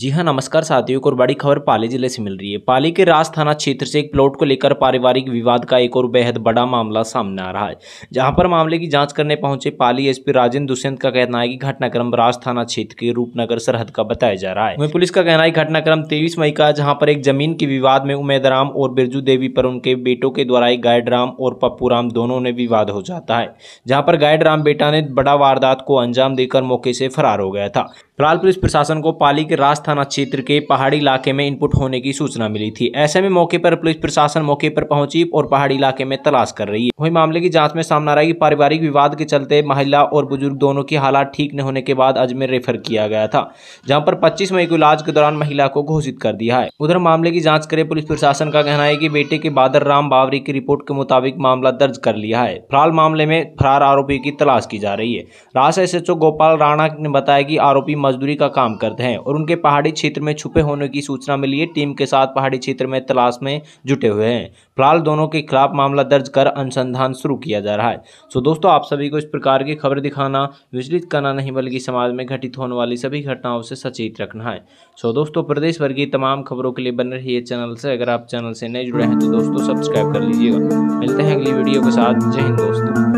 जी हाँ नमस्कार साथियों एक और बड़ी खबर पाली जिले से मिल रही है पाली के राज थाना क्षेत्र से एक प्लॉट को लेकर पारिवारिक विवाद का एक और बेहद बड़ा मामला सामने आ रहा है जहां पर मामले की जांच करने पहुंचे पाली एसपी राजेंद्र दुष्यंत का कहना है कि घटनाक्रम राज थाना क्षेत्र के रूपनगर सरहद का बताया जा रहा है वहीं पुलिस का कहना है घटनाक्रम तेईस मई का जहाँ पर एक जमीन के विवाद में उमेद और बिरजू देवी पर उनके बेटों के द्वारा एक गायड राम और पप्पू राम दोनों ने विवाद हो जाता है जहाँ पर गायड राम बेटा ने बड़ा वारदात को अंजाम देकर मौके से फरार हो गया था फिलहाल पुलिस प्रशासन को पाली के राज थाना क्षेत्र के पहाड़ी इलाके में इनपुट होने की सूचना मिली थी ऐसे में मौके पर पुलिस प्रशासन मौके पर पहुंची और पहाड़ी इलाके में तलाश कर रही है वही मामले की जांच में सामना रहा है पारिवारिक विवाद के चलते महिला और बुजुर्ग दोनों की हालात ठीक न होने के बाद अजमेर रेफर किया गया था जहाँ पर पच्चीस मई को इलाज के दौरान महिला को घोषित कर दिया है उधर मामले की जाँच करे पुलिस प्रशासन का कहना है की बेटे के बादर राम बावरी की रिपोर्ट के मुताबिक मामला दर्ज कर लिया है फिलहाल मामले में फरार आरोपी की तलाश की जा रही है राष्ट्र एस गोपाल राणा ने बताया की आरोपी मजदूरी का काम करते हैं और उनके पहाड़ी क्षेत्र में छुपे होने की सूचना मिली है टीम के साथ पहाड़ी क्षेत्र में तलाश में जुटे हुए हैं फिलहाल दोनों के खिलाफ मामला दर्ज कर अनुसंधान शुरू किया जा रहा है सो दोस्तों आप सभी को इस प्रकार की खबर दिखाना विचलित करना नहीं बल्कि समाज में घटित होने वाली सभी घटनाओं से सचेत रखना है सो दोस्तों प्रदेश भर की तमाम खबरों के लिए बन रही है चैनल से अगर आप चैनल से नए जुड़े हैं तो दोस्तों सब्सक्राइब कर लीजिएगा मिलते हैं अगली वीडियो के साथ जय हिंद दोस्तों